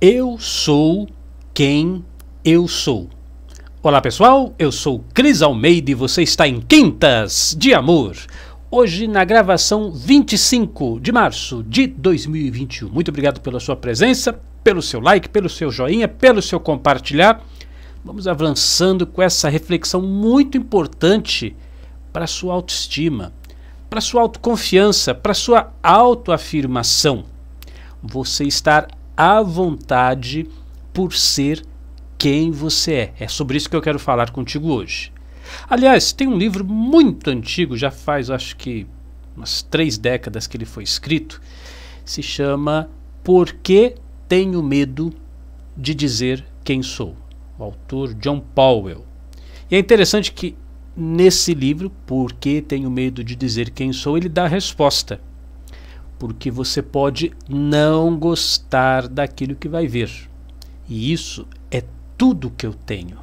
Eu sou quem eu sou. Olá pessoal, eu sou Cris Almeida e você está em Quintas de Amor. Hoje na gravação 25 de março de 2021. Muito obrigado pela sua presença, pelo seu like, pelo seu joinha, pelo seu compartilhar. Vamos avançando com essa reflexão muito importante para sua autoestima, para sua autoconfiança, para sua autoafirmação. Você estar à vontade por ser quem você é. É sobre isso que eu quero falar contigo hoje. Aliás, tem um livro muito antigo, já faz acho que umas três décadas que ele foi escrito, se chama Por que Tenho Medo de Dizer Quem Sou, o autor John Powell. E é interessante que nesse livro, Porque Tenho Medo de Dizer Quem Sou, ele dá a resposta. Porque você pode não gostar daquilo que vai ver. E isso é tudo que eu tenho.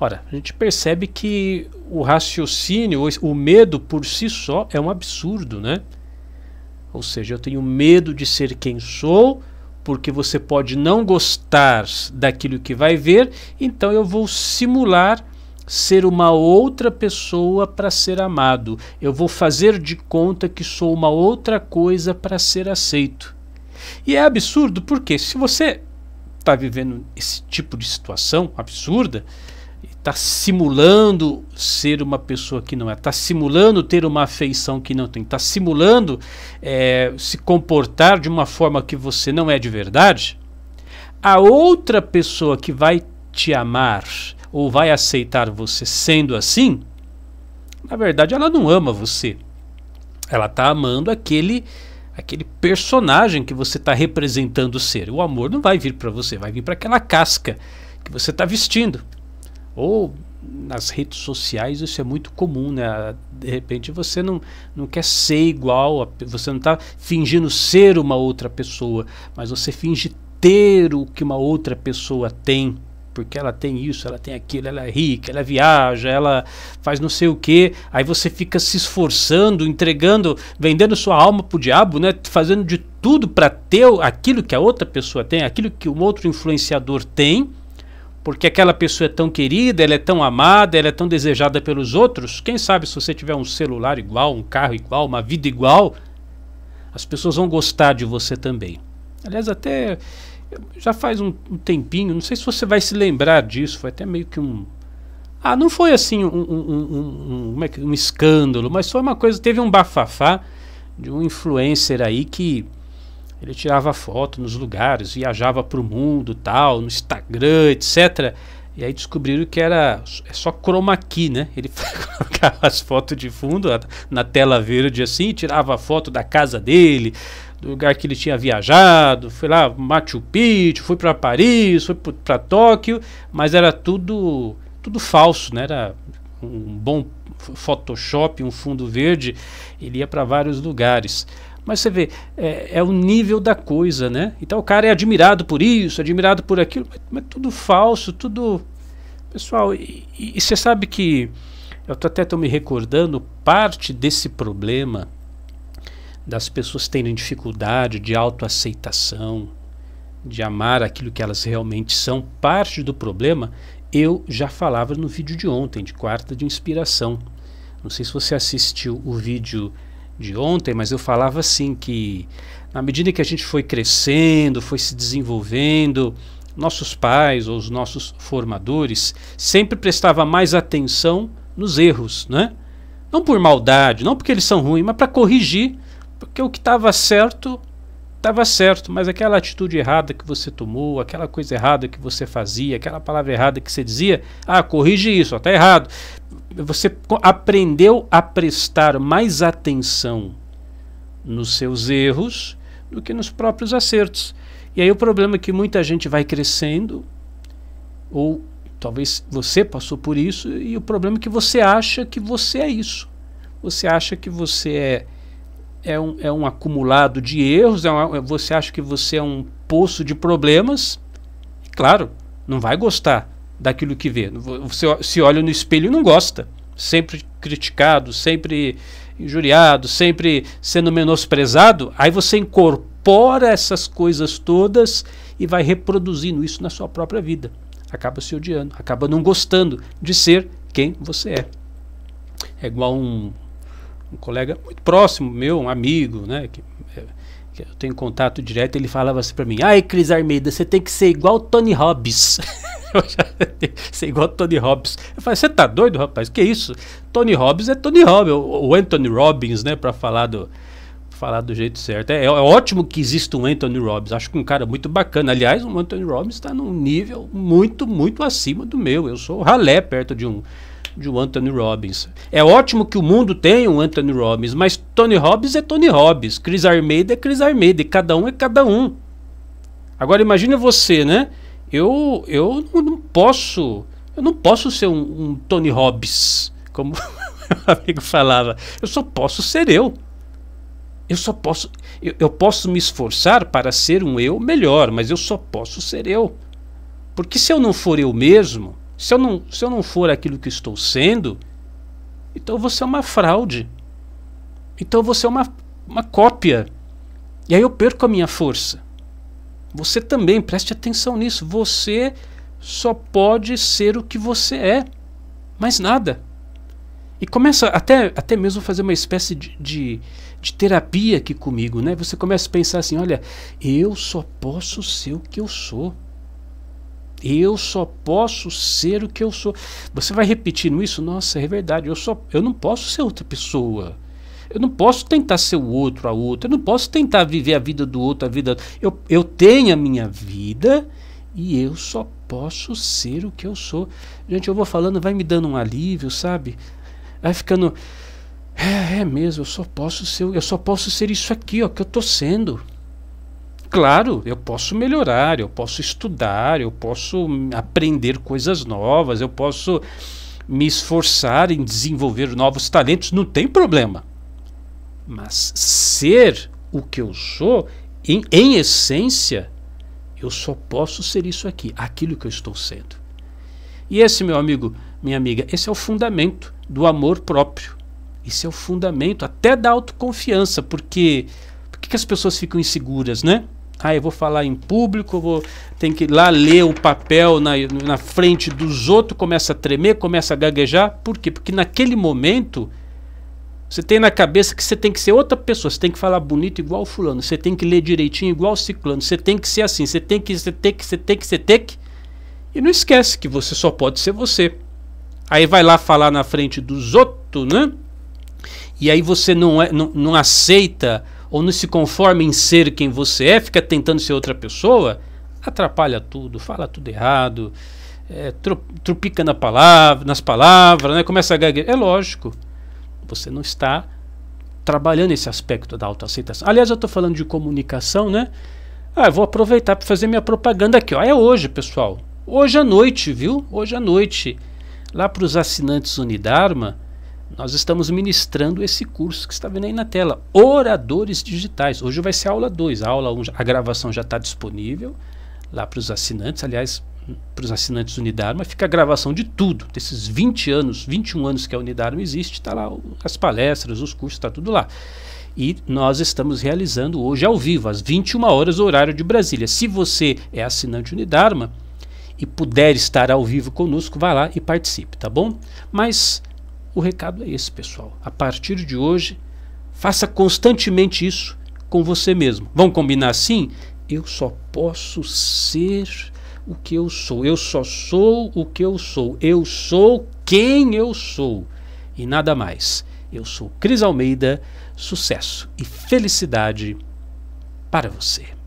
Ora, a gente percebe que o raciocínio, o medo por si só é um absurdo, né? Ou seja, eu tenho medo de ser quem sou, porque você pode não gostar daquilo que vai ver, então eu vou simular ser uma outra pessoa para ser amado. Eu vou fazer de conta que sou uma outra coisa para ser aceito. E é absurdo porque se você está vivendo esse tipo de situação absurda, está simulando ser uma pessoa que não é, está simulando ter uma afeição que não tem, está simulando é, se comportar de uma forma que você não é de verdade, a outra pessoa que vai te amar ou vai aceitar você sendo assim, na verdade ela não ama você. Ela está amando aquele aquele personagem que você está representando ser. O amor não vai vir para você, vai vir para aquela casca que você está vestindo. Ou nas redes sociais isso é muito comum, né? De repente você não, não quer ser igual, a, você não está fingindo ser uma outra pessoa, mas você finge ter o que uma outra pessoa tem porque ela tem isso, ela tem aquilo, ela é rica, ela viaja, ela faz não sei o que. Aí você fica se esforçando, entregando, vendendo sua alma pro diabo, né? Fazendo de tudo para ter aquilo que a outra pessoa tem, aquilo que um outro influenciador tem, porque aquela pessoa é tão querida, ela é tão amada, ela é tão desejada pelos outros. Quem sabe se você tiver um celular igual, um carro igual, uma vida igual, as pessoas vão gostar de você também. Aliás, até já faz um, um, tempinho, não sei se você vai se lembrar disso, foi até meio que um. Ah, não foi assim um, um, um, um é escândalo, mas foi uma coisa. Teve um bafafá de um influencer aí que ele tirava foto nos lugares, viajava para o mundo, tal, no Instagram, etc. E aí descobriram que era é só chroma key, né? Ele colocava as fotos de fundo na tela verde assim, tirava a foto da casa dele, do lugar que ele tinha viajado, foi lá Machu Picchu, foi para Paris, foi para Tóquio, mas era tudo tudo falso, né? Era um bom Photoshop, um fundo verde, ele ia para vários lugares. Mas você vê, é, é, o nível da coisa, né? Então o cara é admirado por isso, admirado por aquilo, mas, mas tudo falso, tudo. Pessoal, e, e você sabe que eu até estou me recordando, parte desse problema das pessoas terem dificuldade de autoaceitação, de amar aquilo que elas realmente são, parte do problema eu já falava no vídeo de ontem, de quarta de inspiração. Não sei se você assistiu o vídeo de ontem, mas eu falava assim que na medida que a gente foi crescendo, foi se desenvolvendo, nossos pais ou os nossos formadores sempre prestava mais atenção nos erros, né? Não por maldade, não porque eles são ruins, mas para corrigir porque o que estava certo, estava certo, mas aquela atitude errada que você tomou, aquela coisa errada que você fazia, aquela palavra errada que você dizia, ah, corrige isso, está errado. Você aprendeu a prestar mais atenção nos seus erros do que nos próprios acertos. E aí o problema é que muita gente vai crescendo, ou talvez você passou por isso, e o problema é que você acha que você é isso. Você acha que você é é um, é um acumulado de erros, é uma, é, você acha que você é um poço de problemas, claro, não vai gostar daquilo que vê. Você se olha no espelho e não gosta. Sempre criticado, sempre injuriado, sempre sendo menosprezado, aí você incorpora essas coisas todas e vai reproduzindo isso na sua própria vida. Acaba se odiando, acaba não gostando de ser quem você é. É igual um um colega muito próximo meu, um amigo, né? Que, é, que eu tenho contato direto, ele falava assim para mim: Ai, Cris Armeida, você tem que ser igual o Tony Hobbs. eu já ser igual o Tony Hobbs. Eu falei: Você tá doido, rapaz? Que isso? Tony Hobbs é Tony Hobbs, ou Anthony Robbins, né? Para falar do falar do jeito certo. É, é, ótimo que exista um Anthony Robbins. Acho que um cara muito bacana. Aliás, o um Anthony Robbins está num nível muito, muito acima do meu. Eu sou ralé perto de um, de um Anthony Robbins. É ótimo que o mundo tenha um Anthony Robbins, mas Tony Robbins é Tony Robbins, Chris Armeida é Chris Armeida, e cada um é cada um. Agora imagine você, né? Eu, eu não posso, eu não posso ser um, um Tony Robbins, como meu amigo falava. Eu só posso ser eu. Eu só posso, eu, eu posso me esforçar para ser um eu melhor, mas eu só posso ser eu. Porque se eu não for eu mesmo, se eu não, se eu não for aquilo que estou sendo, então você é uma fraude. Então você é uma, uma cópia. E aí eu perco a minha força. Você também, preste atenção nisso. Você só pode ser o que você é. Mais nada. E começa até, até mesmo fazer uma espécie de, de, de, terapia aqui comigo, né? Você começa a pensar assim, olha, eu só posso ser o que eu sou. Eu só posso ser o que eu sou. Você vai repetindo isso? Nossa, é verdade. Eu, só, eu não posso ser outra pessoa. Eu não posso tentar ser o outro a outra. Eu não posso tentar viver a vida do outro, a vida. Eu, eu tenho a minha vida e eu só posso ser o que eu sou. Gente, eu vou falando, vai me dando um alívio, sabe? Vai ficando. É, é mesmo, eu só posso ser, eu só posso ser isso aqui, ó, que eu tô sendo. Claro, eu posso melhorar, eu posso estudar, eu posso aprender coisas novas, eu posso me esforçar em desenvolver novos talentos, não tem problema. Mas ser o que eu sou, em, em essência, eu só posso ser isso aqui, aquilo que eu estou sendo. E esse, meu amigo, minha amiga, esse é o fundamento do amor próprio. Esse é o fundamento até da autoconfiança, porque por que as pessoas ficam inseguras, né? Ah, eu vou falar em público, vou tem que ir lá ler o papel na, na frente dos outros, começa a tremer, começa a gaguejar. Por quê? Porque naquele momento você tem na cabeça que você tem que ser outra pessoa, você tem que falar bonito igual fulano, você tem que ler direitinho igual ciclano, você tem que ser assim, você tem que, você tem que, você tem que, você tem que. E não esquece que você só pode ser você. Aí vai lá falar na frente dos outros, né? E aí você não, é, não, não aceita ou não se conforma em ser quem você é, fica tentando ser outra pessoa, atrapalha tudo, fala tudo errado, é, trupica na palavra, nas palavras, né? começa a gaguejar. É lógico, você não está trabalhando esse aspecto da autoaceitação. Aliás, eu estou falando de comunicação, né? Ah, vou aproveitar para fazer minha propaganda aqui. Ó. É hoje, pessoal. Hoje à noite, viu? Hoje à noite. Lá para os assinantes Unidarma, nós estamos ministrando esse curso que está vendo aí na tela, Oradores Digitais. Hoje vai ser a aula 2. A aula 1, um, a gravação já está disponível lá para os assinantes, aliás, para os assinantes Unidarma, fica a gravação de tudo, desses 20 anos, 21 anos que a Unidarma existe, está lá as palestras, os cursos, está tudo lá. E nós estamos realizando hoje ao vivo, às 21 horas, horário de Brasília. Se você é assinante Unidarma e puder estar ao vivo conosco, vá lá e participe, tá bom? Mas o recado é esse, pessoal. A partir de hoje, faça constantemente isso com você mesmo. Vamos combinar assim? Eu só posso ser o que eu sou. Eu só sou o que eu sou. Eu sou quem eu sou. E nada mais. Eu sou Cris Almeida. Sucesso e felicidade para você.